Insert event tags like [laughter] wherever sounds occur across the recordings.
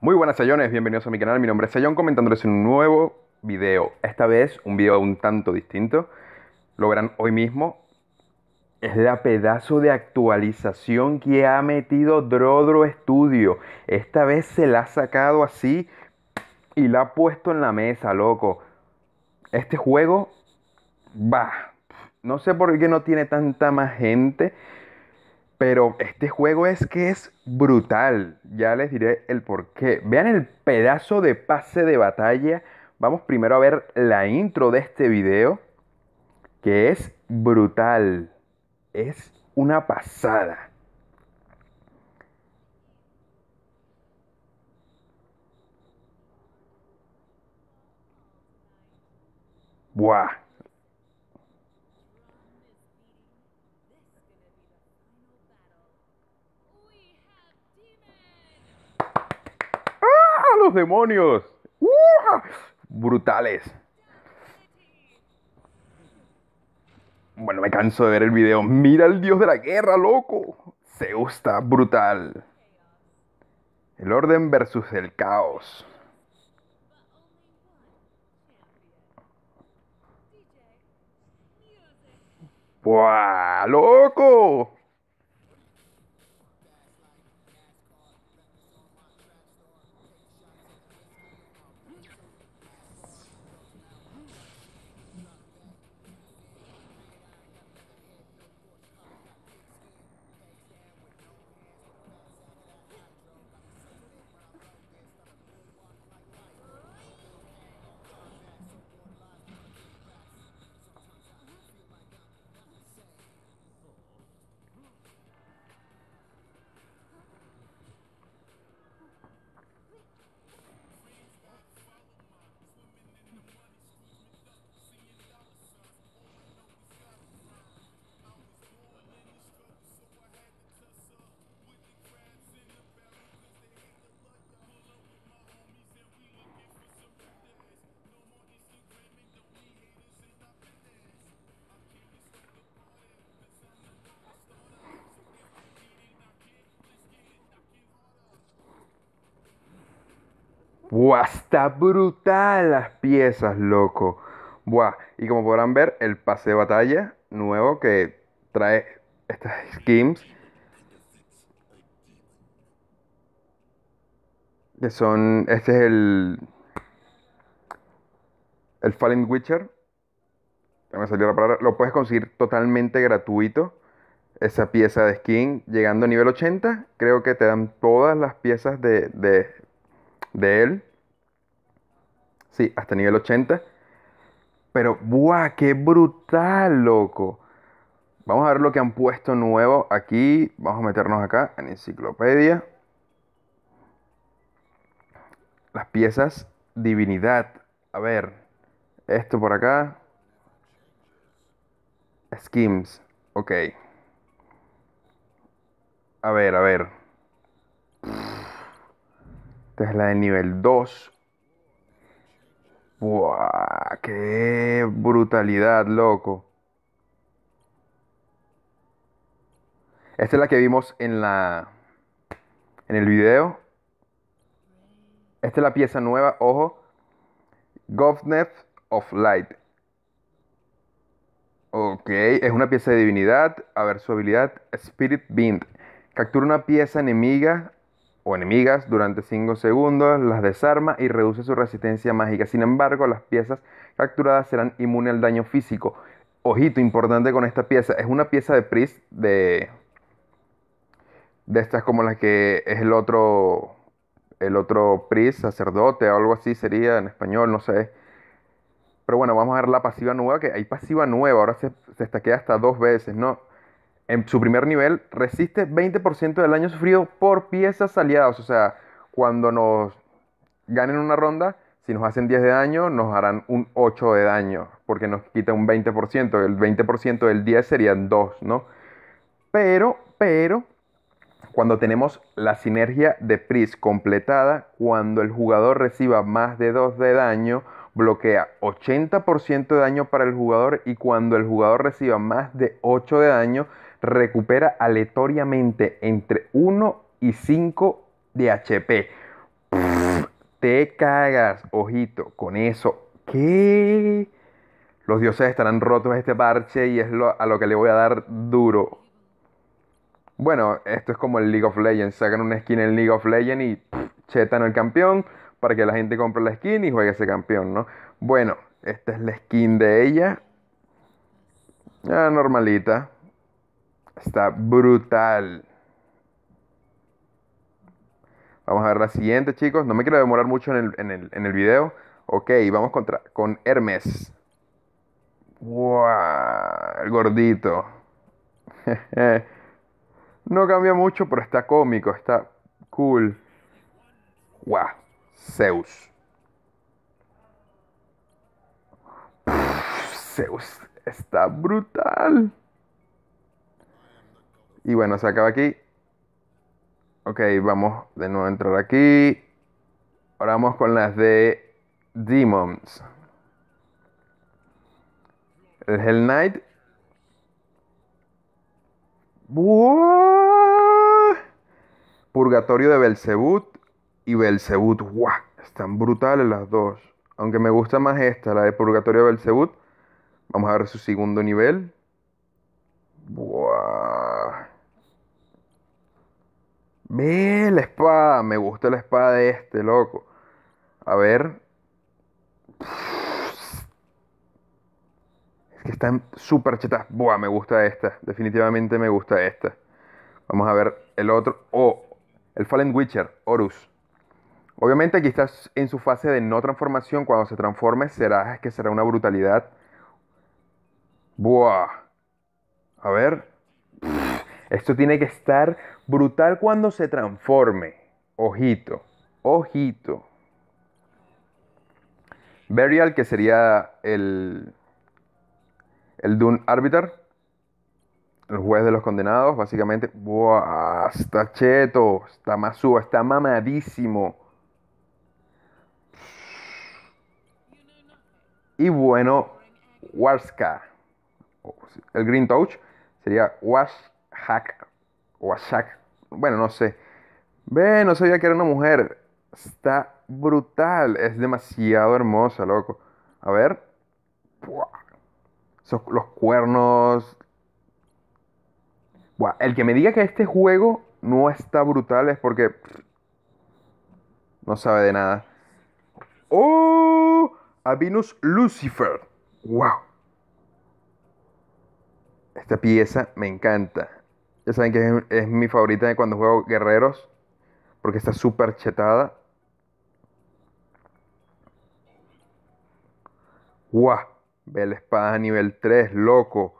Muy buenas Sayones, bienvenidos a mi canal, mi nombre es Sayón comentándoles un nuevo video, esta vez un video un tanto distinto, lo verán hoy mismo, es la pedazo de actualización que ha metido Drodro Studio, esta vez se la ha sacado así y la ha puesto en la mesa, loco, este juego, va, no sé por qué no tiene tanta más gente, pero este juego es que es brutal. Ya les diré el por qué. Vean el pedazo de pase de batalla. Vamos primero a ver la intro de este video, que es brutal. Es una pasada. Buah. demonios brutales. Bueno, me canso de ver el video. Mira el dios de la guerra, loco. se gusta brutal. El orden versus el caos. ¡Buah, loco! Buah, está brutal las piezas, loco. Buah, y como podrán ver, el pase de batalla nuevo que trae estas skins. Que son, este es el, el Fallen Witcher. me salió la palabra. Lo puedes conseguir totalmente gratuito. Esa pieza de skin. Llegando a nivel 80, creo que te dan todas las piezas de, de de él. Sí, hasta nivel 80. Pero, ¡buah! ¡Qué brutal, loco! Vamos a ver lo que han puesto nuevo aquí. Vamos a meternos acá en enciclopedia. Las piezas divinidad. A ver, esto por acá. Schemes. Ok. A ver, a ver. Esta es la del nivel 2. ¡Buah! ¡Qué brutalidad, loco! Esta es la que vimos en la. En el video. Esta es la pieza nueva, ojo. Govnet of Light. Ok, es una pieza de divinidad. A ver su habilidad. Spirit Bind. Captura una pieza enemiga o enemigas durante 5 segundos, las desarma y reduce su resistencia mágica. Sin embargo, las piezas capturadas serán inmunes al daño físico. Ojito importante con esta pieza, es una pieza de pris de de estas como las que es el otro el otro Priest, sacerdote o algo así sería en español, no sé. Pero bueno, vamos a ver la pasiva nueva, que hay pasiva nueva, ahora se, se hasta dos veces, ¿no? en su primer nivel, resiste 20% del daño sufrido por piezas aliadas. O sea, cuando nos ganen una ronda, si nos hacen 10 de daño, nos harán un 8 de daño, porque nos quita un 20%. El 20% del 10 serían 2, ¿no? Pero, pero, cuando tenemos la sinergia de Pris completada, cuando el jugador reciba más de 2 de daño, bloquea 80% de daño para el jugador y cuando el jugador reciba más de 8 de daño, recupera aleatoriamente entre 1 y 5 de HP. te cagas, ojito, con eso. ¿Qué? Los dioses estarán rotos este parche y es a lo que le voy a dar duro. Bueno, esto es como el League of Legends. Sacan una skin en League of Legends y chetan al campeón para que la gente compre la skin y juegue ese campeón, ¿no? Bueno, esta es la skin de ella. Ah, normalita. Está brutal. Vamos a ver la siguiente, chicos. No me quiero demorar mucho en el, video. Ok, vamos con Hermes. ¡Wow! El gordito. [laughs] no cambia mucho, pero está cómico, está cool. Guau, Zeus. Zeus está brutal. Y bueno, se acaba aquí. Ok, vamos de nuevo a entrar aquí. Ahora vamos con las de Demons. El Hell Knight. ¡Buah! Purgatorio de Belzebut y Belzebut. ¡Guau! Están brutales las dos. Aunque me gusta más esta, la de Purgatorio de Belzebut. Vamos a ver su segundo nivel. ¡Buah! Ve la espada, me gusta la espada de este, loco. A ver. Es que están súper chetas. Buah, me gusta esta. Definitivamente me gusta esta. Vamos a ver el otro. Oh, el Fallen Witcher, Horus. Obviamente aquí estás en su fase de no transformación. Cuando se transforme será es que será una brutalidad. Buah. A ver. Esto tiene que estar Brutal cuando se transforme. Ojito, ojito. Burial, que sería el, el Dune Arbiter, el juez de los condenados, básicamente, ¡buah! Está cheto, está masúa, está mamadísimo. Y bueno, Warska, oh, el Green Touch, sería Hack. Washak, bueno, no sé. Ve, no sabía que era una mujer. Está brutal. Es demasiado hermosa, loco. A ver. Los cuernos. El que me diga que este juego no está brutal es porque. No sabe de nada. ¡Oh! A Venus Lucifer. ¡Wow! Esta pieza me encanta. Ya saben que es, mi favorita cuando juego guerreros. Porque está súper chetada. ¡Guau! la espada a nivel 3, loco.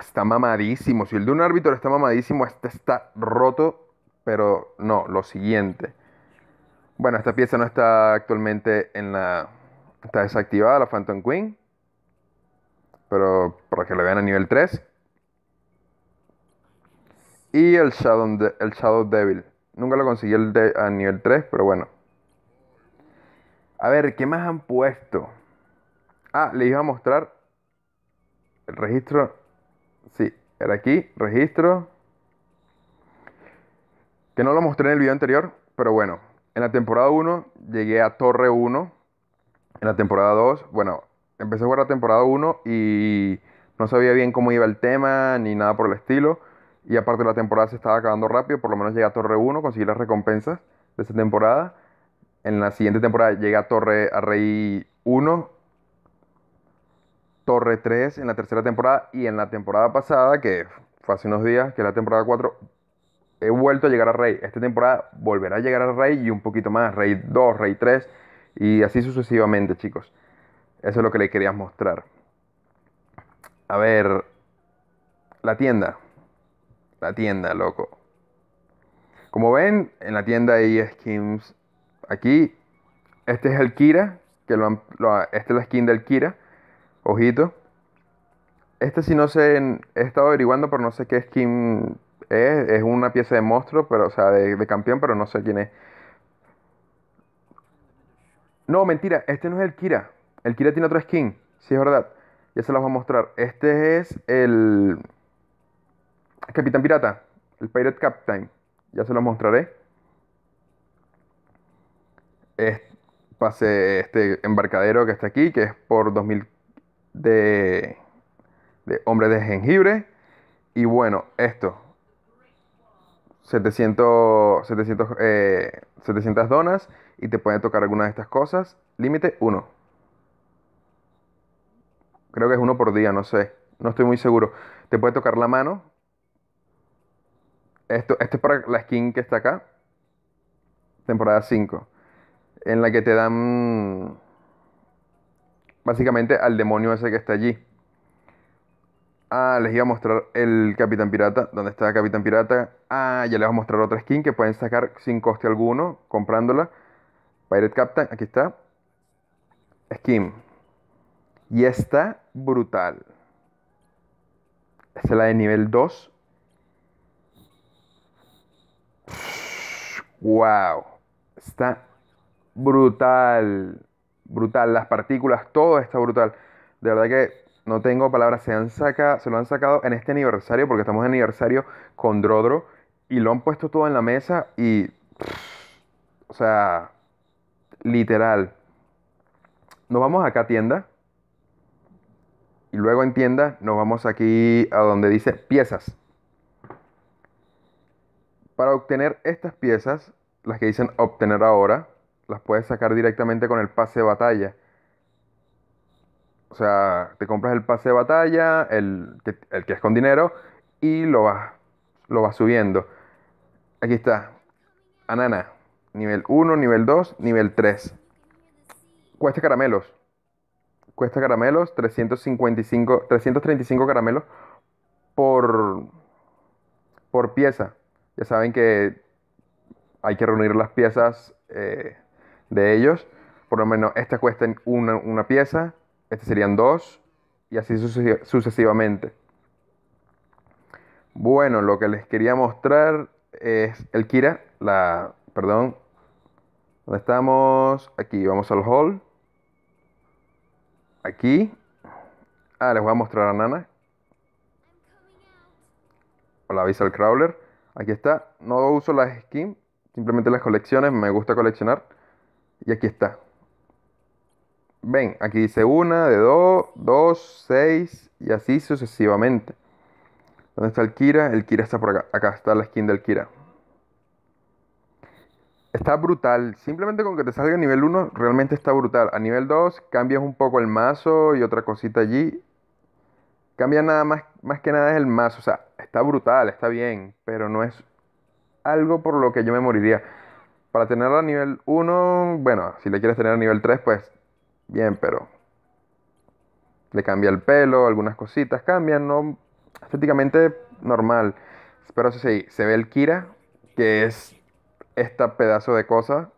Está mamadísimo. Si el de un árbitro está mamadísimo, este está roto. Pero no, lo siguiente. Bueno, esta pieza no está actualmente en la. Está desactivada, la Phantom Queen. Pero para que la vean a nivel 3. Y el Shadow, el Shadow Devil. Nunca lo conseguí el de a nivel 3, pero bueno. A ver, ¿qué más han puesto? Ah, les iba a mostrar el registro. Sí, era aquí, registro. Que no lo mostré en el video anterior, pero bueno. En la temporada 1 llegué a Torre 1. En la temporada 2, bueno, empecé a jugar la temporada 1 y no sabía bien cómo iba el tema ni nada por el estilo y aparte la temporada se estaba acabando rápido, por lo menos llega a Torre 1, conseguí las recompensas de esa temporada. En la siguiente temporada llega a Torre a Rey 1, Torre 3 en la tercera temporada y en la temporada pasada, que fue hace unos días, que era la temporada 4, he vuelto a llegar a Rey. Esta temporada volverá a llegar a Rey y un poquito más, Rey 2, Rey 3 y así sucesivamente, chicos. Eso es lo que les quería mostrar. A ver, la tienda. La tienda, loco. Como ven, en la tienda hay skins. Aquí, este es el Kira. Que lo, es la skin del Kira. Ojito. Este si no sé, he estado averiguando, pero no sé qué skin es. Es una pieza de monstruo, pero, o sea, de, campeón, pero no sé quién es. No, mentira, este no es el Kira. El Kira tiene otra skin. si es verdad. Ya se los voy a mostrar. Este es el. Capitán Pirata, el Pirate Captain, ya se lo mostraré. este embarcadero que está aquí, que es por 2000 de, de hombres de jengibre. Y bueno, esto. 700, 700, 700 donas y te pueden tocar alguna de estas cosas. Límite 1. Creo que es uno por día, no sé. No estoy muy seguro. Te puede tocar la mano, esto, es para la skin que está acá. Temporada 5. En la que te dan. Mm, básicamente al demonio ese que está allí. Ah, les iba a mostrar el Capitán Pirata. ¿Dónde está Capitán Pirata? Ah, ya les voy a mostrar otra skin que pueden sacar sin coste alguno comprándola. Pirate Captain, aquí está. Skin. Y está brutal. Esta es la de nivel 2. wow, está brutal, brutal, las partículas, todo está brutal. De verdad que no tengo palabras, se, han se lo han sacado en este aniversario, porque estamos en aniversario con Drodro, y lo han puesto todo en la mesa y, o sea, literal. Nos vamos acá a tienda. Y luego en tienda nos vamos aquí a donde dice piezas. Para obtener estas piezas, las que dicen obtener ahora, las puedes sacar directamente con el pase de batalla. O sea, te compras el pase de batalla, el que, es con dinero, y lo vas, lo vas subiendo. Aquí está. Anana. Nivel 1, nivel 2, nivel 3. Cuesta caramelos. Cuesta caramelos, 355, 335 caramelos por, por pieza. Ya saben que hay que reunir las piezas eh, de ellos. Por lo menos estas cuestan una, una pieza, estas serían dos, y así sucesivamente. Bueno, lo que les quería mostrar es el Kira, la, perdón, ¿dónde estamos? Aquí, vamos al hall. Aquí. Ah, les voy a mostrar a Nana. Hola, avisa el crawler. Aquí está, no uso las skins, simplemente las colecciones, me gusta coleccionar. Y aquí está. Ven, aquí dice una, de dos, dos, seis y así sucesivamente. ¿Dónde está el Kira? El Kira está por acá. Acá está la skin del Kira. Está brutal. Simplemente con que te salga a nivel 1 realmente está brutal. A nivel 2 cambias un poco el mazo y otra cosita allí Cambia nada más, más que nada es el más. O sea, está brutal, está bien, pero no es algo por lo que yo me moriría. Para tenerla a nivel 1, bueno, si le quieres tener a nivel 3, pues bien, pero le cambia el pelo, algunas cositas cambian, no estéticamente normal. Pero si sí, se ve el Kira, que es esta pedazo de cosa.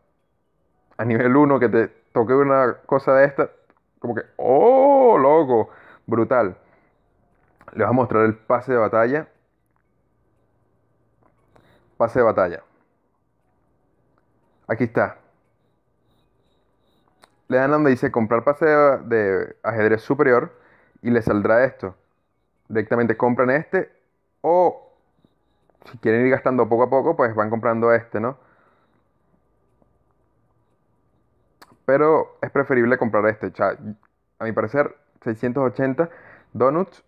A nivel 1, que te toque una cosa de esta, como que, oh, loco, brutal les voy a mostrar el pase de batalla. Pase de batalla. Aquí está. Le dan donde dice comprar pase de, ajedrez superior y le saldrá esto. Directamente compran este o si quieren ir gastando poco a poco, pues van comprando este, ¿no? Pero es preferible comprar este. a mi parecer, 680 donuts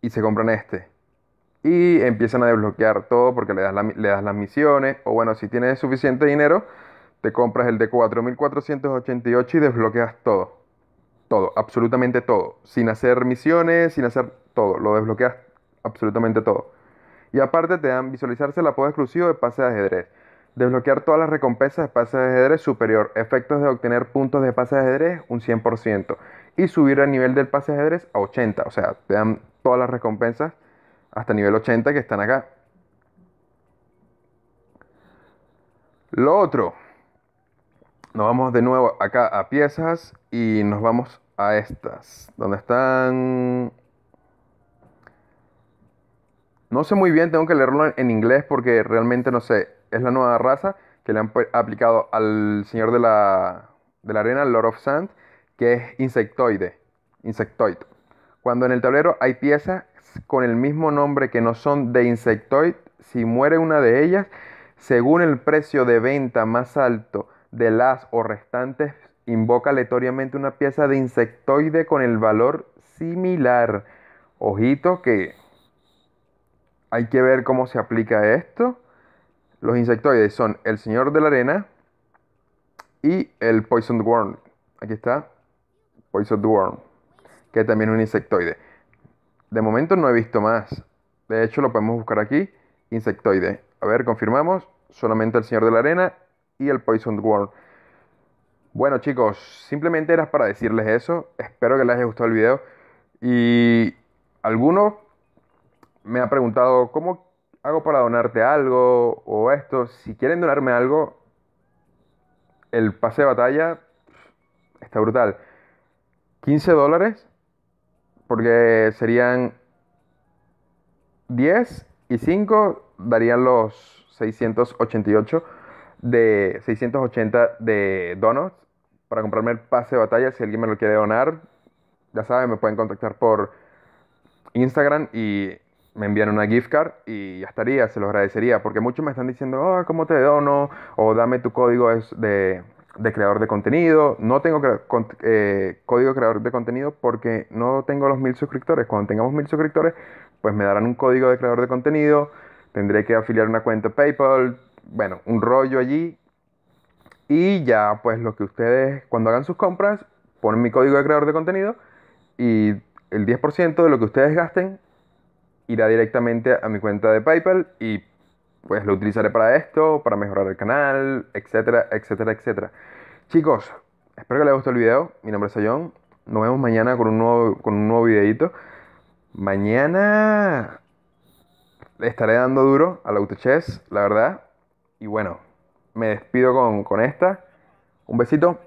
y se compran este. Y empiezan a desbloquear todo porque le das, le das las misiones. O bueno, si tienes suficiente dinero, te compras el de 4.488 y desbloqueas todo. Todo, absolutamente todo. Sin hacer misiones, sin hacer todo. Lo desbloqueas absolutamente todo. Y aparte te dan visualizarse el apodo exclusivo de pase de ajedrez. Desbloquear todas las recompensas de pase de ajedrez superior. Efectos de obtener puntos de pase de ajedrez un 100%. Y subir el nivel del pase de ajedrez a 80. O sea, te dan todas las recompensas hasta nivel 80 que están acá. Lo otro, nos vamos de nuevo acá a piezas y nos vamos a estas, donde están... No sé muy bien, tengo que leerlo en inglés porque realmente no sé. Es la nueva raza que le han aplicado al señor de la, de la arena, Lord of Sand, que es insectoide. insectoide. Cuando en el tablero hay piezas con el mismo nombre que no son de insectoid, si muere una de ellas, según el precio de venta más alto de las o restantes, invoca aleatoriamente una pieza de insectoide con el valor similar. Ojito que hay que ver cómo se aplica esto. Los insectoides son el Señor de la Arena y el Poisoned Worm. Aquí está, Poisoned Worm que también es un insectoide. De momento no he visto más. De hecho, lo podemos buscar aquí, insectoide. A ver, confirmamos, solamente el Señor de la Arena y el Poison World. Bueno chicos, simplemente era para decirles eso. Espero que les haya gustado el video. Y alguno me ha preguntado, ¿cómo hago para donarte algo? O esto, si quieren donarme algo, el pase de batalla está brutal. 15 dólares porque serían 10 y 5 darían los 688 de 680 de donos para comprarme el pase de batalla. Si alguien me lo quiere donar, ya saben, me pueden contactar por Instagram y me envían una gift card y ya estaría, se lo agradecería, porque muchos me están diciendo, ah, ¿cómo te dono? O dame tu código de, de creador de contenido. No tengo eh, código de código creador de contenido porque no tengo los mil suscriptores. Cuando tengamos mil suscriptores, pues me darán un código de creador de contenido. Tendré que afiliar una cuenta PayPal. Bueno, un rollo allí. Y ya, pues lo que ustedes, cuando hagan sus compras, ponen mi código de creador de contenido y el 10% de lo que ustedes gasten irá directamente a mi cuenta de PayPal y pues lo utilizaré para esto, para mejorar el canal, etcétera, etcétera, etcétera. Chicos, espero que les guste el video. Mi nombre es Sayon. Nos vemos mañana con un nuevo, con un nuevo videito. Mañana le estaré dando duro al autochess, la verdad. Y bueno, me despido con, con esta. Un besito.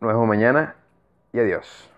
Nos vemos mañana y adiós.